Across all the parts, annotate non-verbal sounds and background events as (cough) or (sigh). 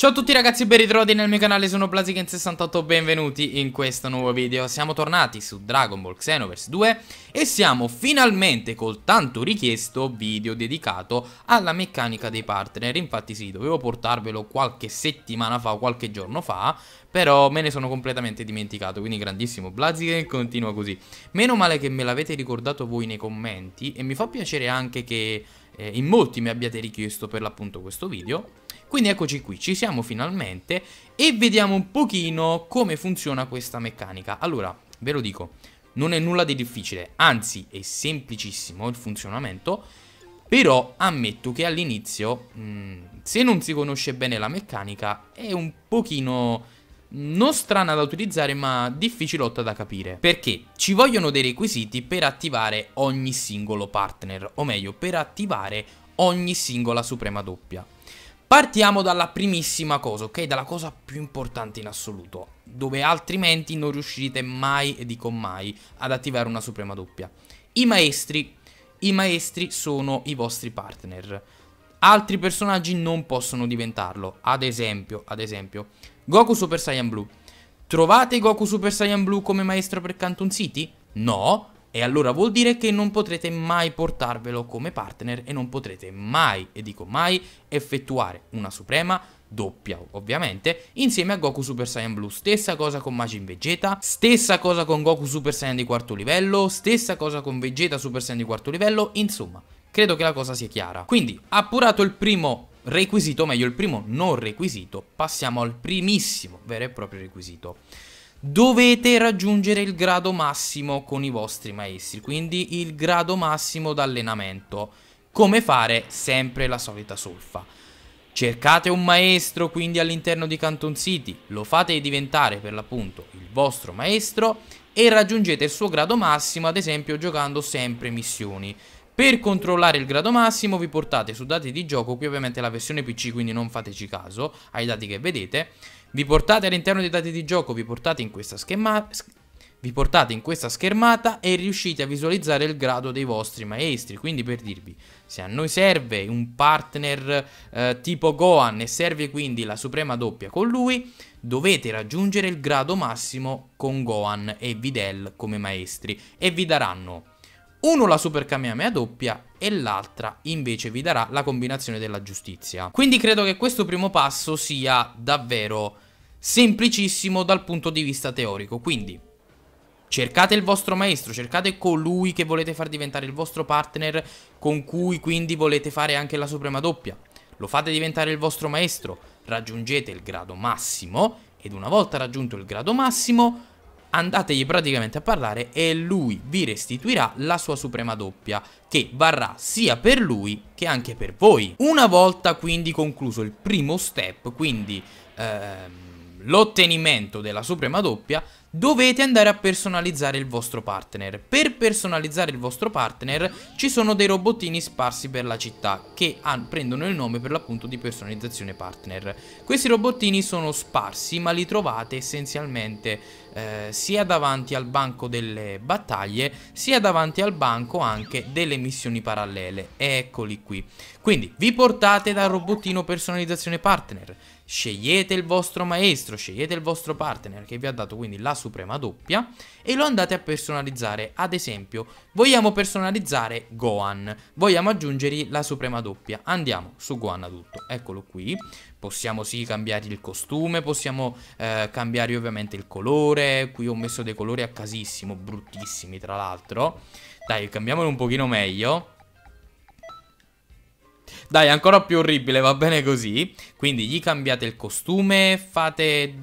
Ciao a tutti ragazzi e ben ritrovati nel mio canale, sono Blaziken68, benvenuti in questo nuovo video Siamo tornati su Dragon Ball Xenoverse 2 e siamo finalmente col tanto richiesto video dedicato alla meccanica dei partner Infatti sì, dovevo portarvelo qualche settimana fa, o qualche giorno fa però me ne sono completamente dimenticato, quindi grandissimo Blaziken continua così Meno male che me l'avete ricordato voi nei commenti e mi fa piacere anche che eh, in molti mi abbiate richiesto per l'appunto questo video quindi eccoci qui, ci siamo finalmente e vediamo un pochino come funziona questa meccanica. Allora, ve lo dico, non è nulla di difficile, anzi è semplicissimo il funzionamento, però ammetto che all'inizio, mm, se non si conosce bene la meccanica, è un pochino non strana da utilizzare ma difficilotta da capire perché ci vogliono dei requisiti per attivare ogni singolo partner o meglio per attivare ogni singola suprema doppia Partiamo dalla primissima cosa, ok? Dalla cosa più importante in assoluto, dove altrimenti non riuscirete mai, e dico mai, ad attivare una suprema doppia. I maestri, i maestri sono i vostri partner. Altri personaggi non possono diventarlo. Ad esempio, ad esempio, Goku Super Saiyan Blue. Trovate Goku Super Saiyan Blue come maestro per Canton City? No, e allora vuol dire che non potrete mai portarvelo come partner e non potrete mai, e dico mai, effettuare una suprema doppia ovviamente, insieme a Goku Super Saiyan Blue. Stessa cosa con Majin Vegeta, stessa cosa con Goku Super Saiyan di quarto livello, stessa cosa con Vegeta Super Saiyan di quarto livello, insomma, credo che la cosa sia chiara. Quindi, appurato il primo requisito, meglio il primo non requisito, passiamo al primissimo vero e proprio requisito dovete raggiungere il grado massimo con i vostri maestri, quindi il grado massimo d'allenamento. Come fare? Sempre la solita solfa. Cercate un maestro quindi all'interno di Canton City, lo fate diventare per l'appunto il vostro maestro e raggiungete il suo grado massimo ad esempio giocando sempre missioni. Per controllare il grado massimo vi portate su dati di gioco, qui ovviamente è la versione PC quindi non fateci caso ai dati che vedete, vi portate all'interno dei dati di gioco, vi portate in questa schema vi portate in questa schermata e riuscite a visualizzare il grado dei vostri maestri. Quindi per dirvi, se a noi serve un partner eh, tipo Gohan e serve quindi la suprema doppia con lui, dovete raggiungere il grado massimo con Gohan e Videl come maestri e vi daranno uno la super Kamehameha doppia e l'altra invece vi darà la combinazione della giustizia. Quindi credo che questo primo passo sia davvero semplicissimo dal punto di vista teorico, quindi cercate il vostro maestro, cercate colui che volete far diventare il vostro partner con cui quindi volete fare anche la suprema doppia, lo fate diventare il vostro maestro, raggiungete il grado massimo ed una volta raggiunto il grado massimo andategli praticamente a parlare e lui vi restituirà la sua suprema doppia che varrà sia per lui che anche per voi. Una volta quindi concluso il primo step, quindi ehm, l'ottenimento della suprema doppia, dovete andare a personalizzare il vostro partner. Per personalizzare il vostro partner ci sono dei robottini sparsi per la città che prendono il nome per l'appunto di personalizzazione partner. Questi robottini sono sparsi ma li trovate essenzialmente eh, sia davanti al banco delle battaglie sia davanti al banco anche delle missioni parallele eccoli qui quindi vi portate dal robottino personalizzazione partner scegliete il vostro maestro, scegliete il vostro partner che vi ha dato quindi la suprema doppia e lo andate a personalizzare. Ad esempio, vogliamo personalizzare Gohan, vogliamo aggiungergli la suprema doppia. Andiamo su Gohan adulto, eccolo qui. Possiamo sì cambiare il costume, possiamo eh, cambiare ovviamente il colore, qui ho messo dei colori a casissimo, bruttissimi tra l'altro. Dai, cambiamolo un pochino meglio. Dai, ancora più orribile, va bene così. Quindi gli cambiate il costume, fate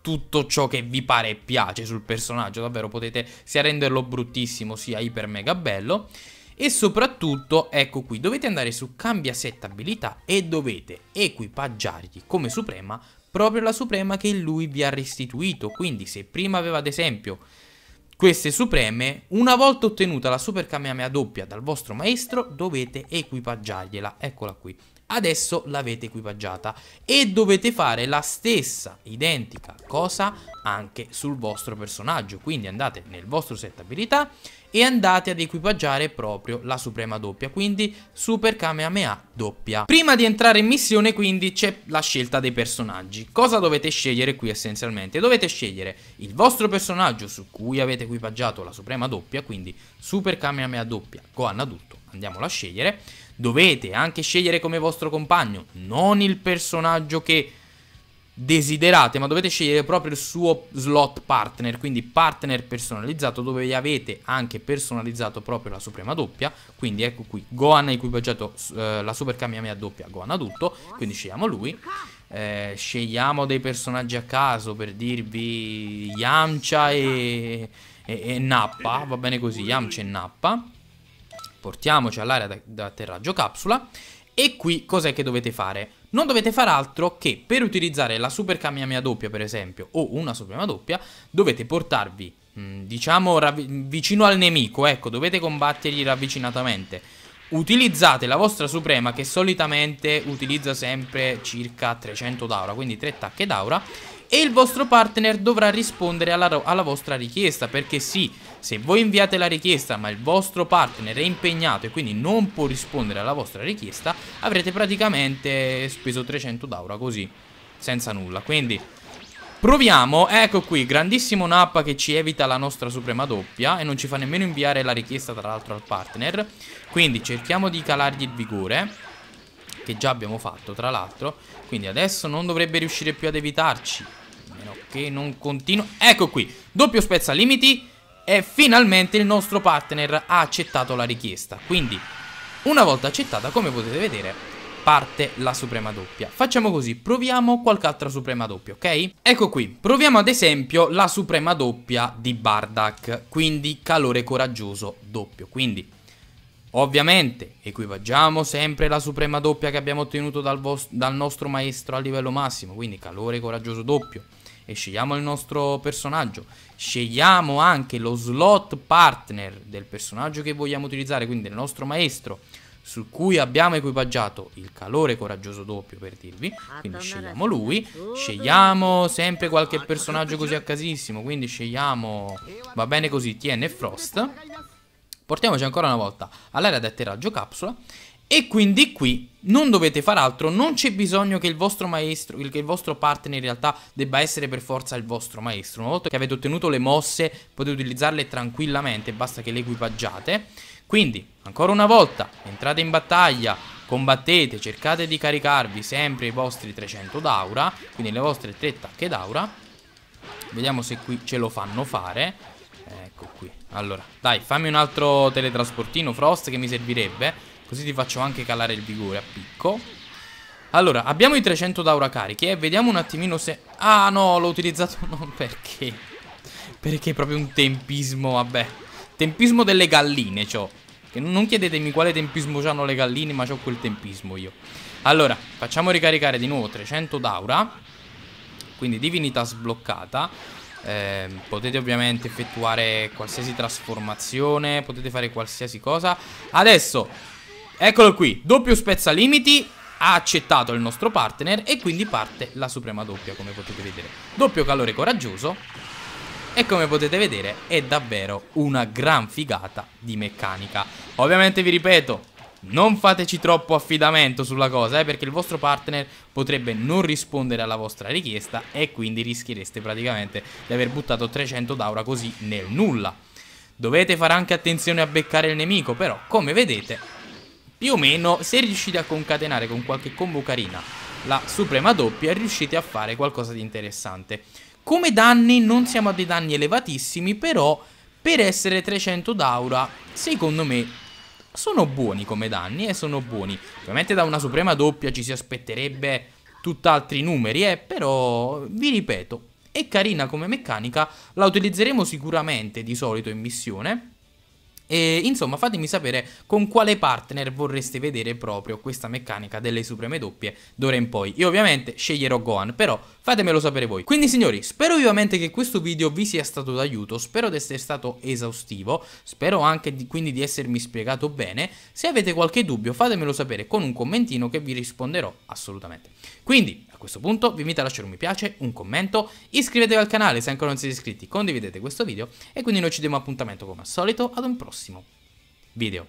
tutto ciò che vi pare e piace sul personaggio, davvero potete sia renderlo bruttissimo sia iper mega bello e soprattutto, ecco qui, dovete andare su cambia set abilità e dovete equipaggiargli come suprema proprio la suprema che lui vi ha restituito, quindi se prima aveva ad esempio queste supreme, una volta ottenuta la super Kamehameha doppia dal vostro maestro, dovete equipaggiargliela, eccola qui. Adesso l'avete equipaggiata e dovete fare la stessa identica cosa anche sul vostro personaggio. Quindi andate nel vostro set abilità e andate ad equipaggiare proprio la Suprema Doppia, quindi Super Kamehameha Doppia. Prima di entrare in missione quindi c'è la scelta dei personaggi. Cosa dovete scegliere qui essenzialmente? Dovete scegliere il vostro personaggio su cui avete equipaggiato la Suprema Doppia, quindi Super Kamehameha Doppia, Gohan adulto, andiamola a scegliere. Dovete anche scegliere come vostro compagno, non il personaggio che desiderate, ma dovete scegliere proprio il suo slot partner, quindi partner personalizzato dove vi avete anche personalizzato proprio la suprema doppia, quindi ecco qui Gohan equipaggiato eh, la super Kamehameha doppia Gohan adulto, quindi scegliamo lui. Eh, scegliamo dei personaggi a caso per dirvi Yamcha e, e, e Nappa, va bene così, Yamcha e Nappa. Portiamoci all'area da, da atterraggio capsula e qui cos'è che dovete fare? non dovete fare altro che per utilizzare la super Kamehameha doppia per esempio o una suprema doppia dovete portarvi mm, diciamo vicino al nemico ecco dovete combattergli ravvicinatamente utilizzate la vostra suprema che solitamente utilizza sempre circa 300 d'aura quindi 3 tacche d'aura e il vostro partner dovrà rispondere alla, alla, vostra richiesta perché sì, se voi inviate la richiesta ma il vostro partner è impegnato e quindi non può rispondere alla vostra richiesta avrete praticamente speso 300 d'aura così, senza nulla quindi proviamo, ecco qui, grandissimo nappa che ci evita la nostra suprema doppia e non ci fa nemmeno inviare la richiesta tra l'altro al partner quindi cerchiamo di calargli il vigore che già abbiamo fatto tra l'altro Quindi adesso non dovrebbe riuscire più ad evitarci meno che non continua Ecco qui, doppio spezza limiti E finalmente il nostro partner ha accettato la richiesta Quindi una volta accettata come potete vedere parte la suprema doppia Facciamo così, proviamo qualche altra suprema doppia, ok? Ecco qui, proviamo ad esempio la suprema doppia di Bardak Quindi calore coraggioso doppio Quindi Ovviamente equipaggiamo sempre la suprema doppia che abbiamo ottenuto dal, dal nostro maestro a livello massimo, quindi calore coraggioso doppio e scegliamo il nostro personaggio scegliamo anche lo slot partner del personaggio che vogliamo utilizzare quindi del nostro maestro su cui abbiamo equipaggiato il calore coraggioso doppio per dirvi quindi scegliamo lui scegliamo sempre qualche ecco, personaggio ecco, così a casissimo quindi scegliamo va bene così TN e Frost Portiamoci ancora una volta all'area d'atterraggio capsula e quindi qui non dovete far altro, non c'è bisogno che il vostro maestro, che il vostro partner in realtà debba essere per forza il vostro maestro. Una volta che avete ottenuto le mosse potete utilizzarle tranquillamente, basta che le equipaggiate. Quindi, ancora una volta, entrate in battaglia, combattete, cercate di caricarvi sempre i vostri 300 d'aura, quindi le vostre 3 tacche d'aura. Vediamo se qui ce lo fanno fare. Ecco qui Allora, dai, fammi un altro teletrasportino Frost che mi servirebbe Così ti faccio anche calare il vigore a picco Allora, abbiamo i 300 d'aura carichi E eh? vediamo un attimino se... Ah no, l'ho utilizzato (laughs) No, perché Perché è proprio un tempismo, vabbè Tempismo delle galline, c'ho Che non chiedetemi quale tempismo hanno le galline Ma c'ho quel tempismo io Allora, facciamo ricaricare di nuovo 300 d'aura Quindi divinità sbloccata eh, potete ovviamente effettuare qualsiasi trasformazione, potete fare qualsiasi cosa. Adesso, eccolo qui, doppio spezza limiti, ha accettato il nostro partner e quindi parte la suprema doppia come potete vedere. Doppio calore coraggioso e come potete vedere è davvero una gran figata di meccanica. Ovviamente vi ripeto, non fateci troppo affidamento sulla cosa, eh, perché il vostro partner potrebbe non rispondere alla vostra richiesta e quindi rischiereste praticamente di aver buttato 300 d'aura così nel nulla. Dovete fare anche attenzione a beccare il nemico, però come vedete, più o meno se riuscite a concatenare con qualche combo carina la suprema doppia, riuscite a fare qualcosa di interessante. Come danni non siamo a dei danni elevatissimi, però per essere 300 d'aura, secondo me sono buoni come danni e eh, sono buoni. Ovviamente da una suprema doppia ci si aspetterebbe tutt'altri numeri, eh, però vi ripeto, è carina come meccanica, la utilizzeremo sicuramente di solito in missione. E insomma fatemi sapere con quale partner vorreste vedere proprio questa meccanica delle supreme doppie d'ora in poi Io ovviamente sceglierò Gohan però fatemelo sapere voi Quindi signori spero vivamente che questo video vi sia stato d'aiuto Spero di essere stato esaustivo Spero anche di, quindi di essermi spiegato bene Se avete qualche dubbio fatemelo sapere con un commentino che vi risponderò assolutamente Quindi a questo punto vi invito a lasciare un mi piace, un commento, iscrivetevi al canale se ancora non siete iscritti, condividete questo video e quindi noi ci diamo appuntamento come al solito ad un prossimo video.